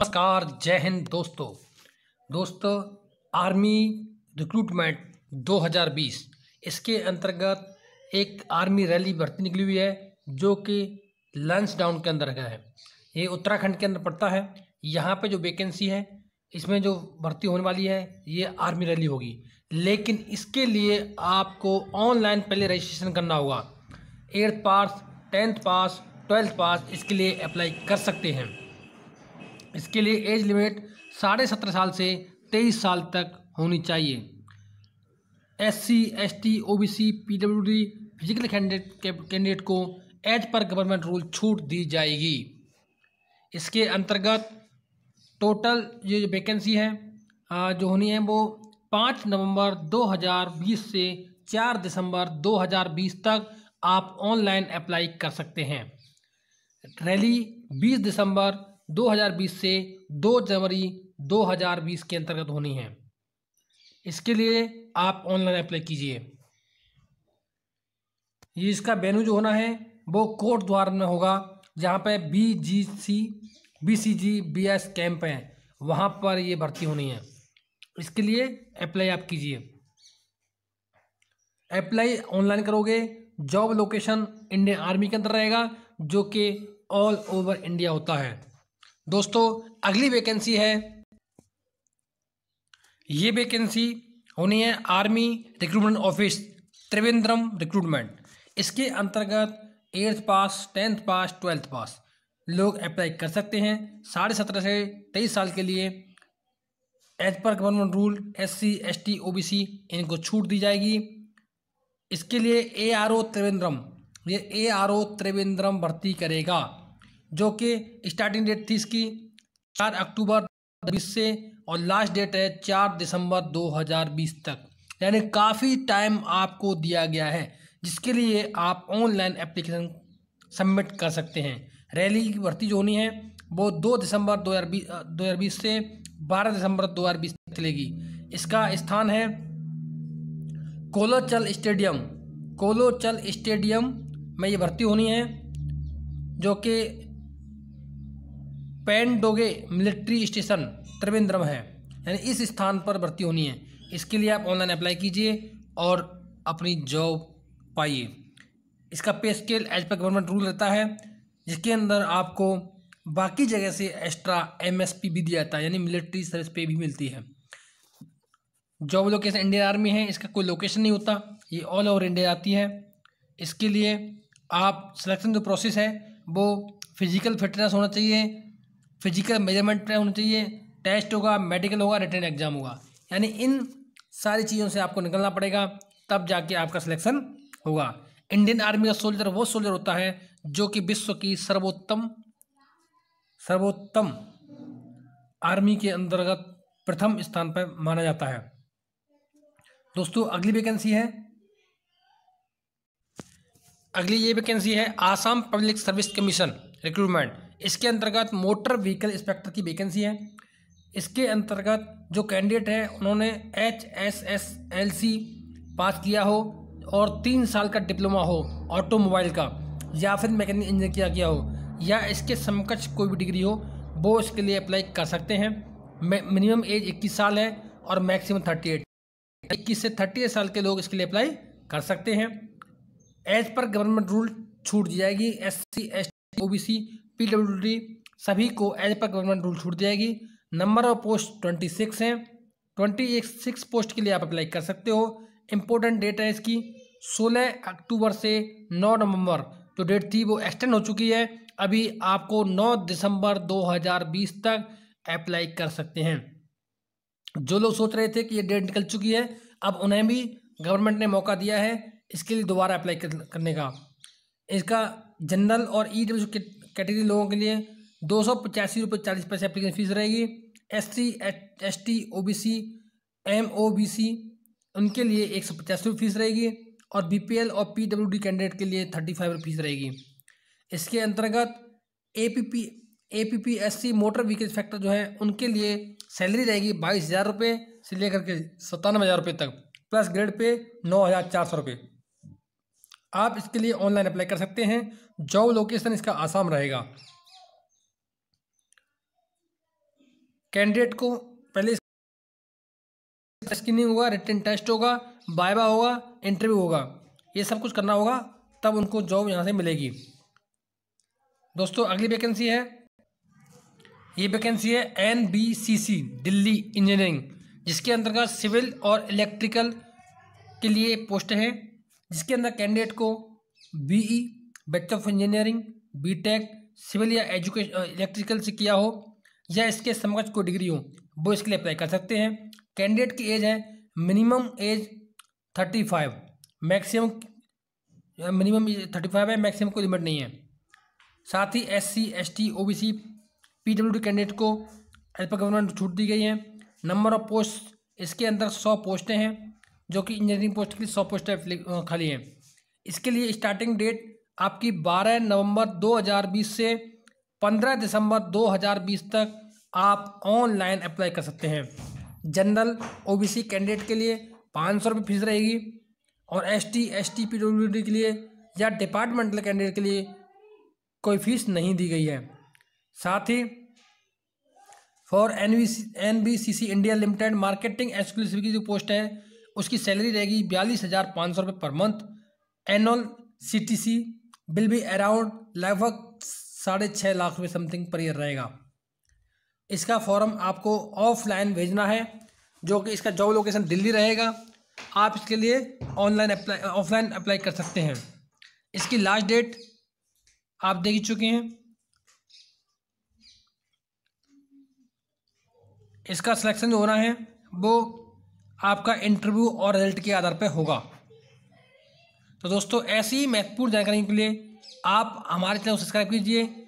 नमस्कार जय हिंद दोस्तों दोस्तों आर्मी रिक्रूटमेंट 2020 इसके अंतर्गत एक आर्मी रैली भर्ती निकली हुई है जो कि लंच डाउन के अंदर है ये उत्तराखंड के अंदर पड़ता है यहाँ पे जो वेकेंसी है इसमें जो भर्ती होने वाली है ये आर्मी रैली होगी लेकिन इसके लिए आपको ऑनलाइन पहले रजिस्ट्रेशन करना होगा eighth pass tenth pass twelfth pass इसके लिए अप्लाई कर सकते हैं इसके लिए एज लिमिट साढ़े सत्रह साल से तेईस साल तक होनी चाहिए S C S T O B C P W D physical candidate candidate को एज पर गवर्नमेंट रूल छूट दी जाएगी इसके अंतर्गत टोटल ये जो वैकेंसी है जो होनी है वो पाँच नवंबर 2020 से चार दिसंबर 2020 तक आप ऑनलाइन अप्लाई कर सकते हैं रैली 20 दिसंबर 2020 से 2 जनवरी 2020 के अंतर्गत होनी है इसके लिए आप ऑनलाइन अप्लाई कीजिए ये इसका वेन्यू जो होना है वो कोट द्वार में होगा जहाँ पे B G C B C G B S camp है वहाँ पर ये भर्ती होनी है इसके लिए अप्लाई आप कीजिए अप्लाई ऑनलाइन करोगे जॉब लोकेशन इंडियन आर्मी के अंदर रहेगा जो कि ऑल ओवर इंडिया होता है दोस्तों अगली वैकेंसी है ये वैकेंसी होनी है army recruitment office Trivandrum recruitment इसके अंतर्गत eighth pass tenth pass twelfth pass लोग अप्लाई कर सकते हैं साढ़े सत्रह से तेईस साल के लिए एज पर government rule S C S T O B C इनको छूट दी जाएगी इसके लिए ए आर ओ त्रिवेंद्रम ये ए आर ओ त्रिवेंद्रम भर्ती करेगा जो कि स्टार्टिंग डेट थी इसकी चार अक्टूबर बीस से और लास्ट डेट है चार दिसंबर 2020 तक यानी काफ़ी टाइम आपको दिया गया है जिसके लिए आप ऑनलाइन एप्लीकेशन सबमिट कर सकते हैं रैली की भर्ती जो होनी है वो दो दिसंबर हज़ार 2020 से 12 दिसंबर 2020 तक चलेगी इसका स्थान है कोलोचल स्टेडियम कोलोचल स्टेडियम में ये भर्ती होनी है जो कि पेनडोगे मिलिट्री स्टेशन त्रिवेंद्रम है यानी इस स्थान पर भर्ती होनी है इसके लिए आप ऑनलाइन अप्लाई कीजिए और अपनी जॉब पाइए इसका पे स्केल एज पर गवर्नमेंट रूल रहता है जिसके अंदर आपको बाकी जगह से एक्स्ट्रा एमएसपी भी दिया जाता है यानी मिलिट्री सर्विस पे भी मिलती है जॉब लोकेशन इंडियन आर्मी है इसका कोई लोकेशन नहीं होता ये ऑल ओवर इंडिया आती है इसके लिए आप सिलेक्शन जो प्रोसेस है वो फिज़िकल फिटनेस होना चाहिए फिजिकल मेजरमेंट होना चाहिए टेस्ट होगा मेडिकल होगा रिटर्न एग्जाम होगा यानी इन सारी चीज़ों से आपको निकलना पड़ेगा तब जाके आपका सिलेक्शन होगा इंडियन आर्मी का सोल्जर वो सोल्जर होता है जो कि विश्व की सर्वोत्तम सर्वोत्तम आर्मी के अंतर्गत प्रथम स्थान पर माना जाता है दोस्तों अगली वैकेंसी है अगली ये वैकेंसी है Assam public service commission recruitment इसके अंतर्गत मोटर व्हीकल इंस्पेक्टर की वैकेंसी है इसके अंतर्गत जो कैंडिडेट हैं उन्होंने H S S L C pass किया हो और तीन साल का डिप्लोमा हो ऑटोमोबाइल का या फिर मैकेनिक इंजीनियर किया गया हो या इसके समकक्ष कोई भी डिग्री हो वो इसके लिए अप्लाई कर सकते हैं मिनिमम एज 21 साल है और मैक्सिमम 38 इक्कीस से 38 साल के लोग इसके लिए अप्लाई कर सकते हैं एज पर गवर्नमेंट रूल छूट दी जाएगी S C S OBC PWD सभी को एज पर गवर्नमेंट रूल छूट जाएगी number of post twenty six हैं ट्वेंटी एक सिक्स पोस्ट के लिए आप अप्लाई कर सकते हो इम्पोर्टेंट डेट है इसकी सोलह अक्टूबर से नौ नवंबर जो डेट थी वो एक्सटेंड हो चुकी है अभी आपको नौ दिसंबर दो हज़ार बीस तक अप्लाई कर सकते हैं जो लोग सोच रहे थे कि ये डेट निकल चुकी है अब उन्हें भी गवर्नमेंट ने मौका दिया है इसके लिए दोबारा अप्लाई करने का इसका जनरल और ई डब्ल्यू कैटेगरी लोगों के लिए दो सौ पचासी रुपये चालीस पैसे एप्लीकेशन फ़ीस रहेगी S C S T O B C M O B C उनके लिए एक सौ पचास रुपये फ़ीस रहेगी और बी पी एल और पी डब्ल्यू डी कैंडिडेट के लिए थर्टी फाइव रुपये फ़ीस रहेगी इसके अंतर्गत A P P A P P S C motor vehicle factor जो है उनके लिए सैलरी रहेगी बाईस हज़ार रुपये से लेकर के सत्तानवे हज़ार रुपये तक प्लस ग्रेड पे नौ हज़ार चार सौ रुपये आप इसके लिए ऑनलाइन अप्लाई कर सकते हैं जॉब लोकेशन इसका आसाम रहेगा कैंडिडेट को पहले स्क्रीनिंग होगा रिटर्न टेस्ट होगा बायबा होगा इंटरव्यू होगा ये सब कुछ करना होगा तब उनको जॉब यहाँ से मिलेगी दोस्तों अगली वैकेंसी है ये वैकेंसी है N B C C Delhi engineering जिसके अंतर्गत सिविल और इलेक्ट्रिकल के लिए पोस्ट हैं जिसके अंदर कैंडिडेट को BE bachelor of engineering BTech civil या एजुकेशन इलेक्ट्रिकल से किया हो या इसके समकक्ष कोई डिग्री हो वो इसके लिए अप्लाई कर सकते हैं कैंडिडेट की एज है minimum age thirty five maximum minimum age thirty five है मैक्सिमम कोई लिमिट नहीं है साथ ही S C S T O B C P W D candidate को एज पर गवर्नमेंट छूट दी गई है नंबर ऑफ पोस्ट इसके अंदर सौ पोस्टें हैं जो कि इंजीनियरिंग पोस्ट के लिए सौ पोस्टें खाली हैं इसके लिए स्टार्टिंग डेट आपकी 12 नवंबर 2020 से 15 दिसंबर 2020 तक आप ऑनलाइन अप्लाई कर सकते हैं जनरल ओबीसी कैंडिडेट के लिए पाँच सौ रुपये फीस रहेगी और S T S T P W D के लिए या डिपार्टमेंटल कैंडिडेट के लिए कोई फीस नहीं दी गई है साथ ही for N B C N B C C India limited marketing exclusive की जो पोस्ट है उसकी सैलरी रहेगी बयालीस हज़ार पाँच सौ रुपये पर month annual C T C bill भी अराउंड लगभग साढ़े छः लाख रुपये समथिंग पर ईयर रहेगा इसका फॉर्म आपको ऑफलाइन भेजना है जो कि इसका जॉब लोकेशन दिल्ली रहेगा आप इसके लिए ऑनलाइन अप्लाई ऑफलाइन अप्लाई कर सकते हैं इसकी लास्ट डेट आप देख ही चुके हैं इसका सिलेक्शन जो हो रहा है वो आपका इंटरव्यू और रिजल्ट के आधार पर होगा तो दोस्तों ऐसी महत्वपूर्ण जानकारी के लिए आप हमारे चैनल सब्सक्राइब कीजिए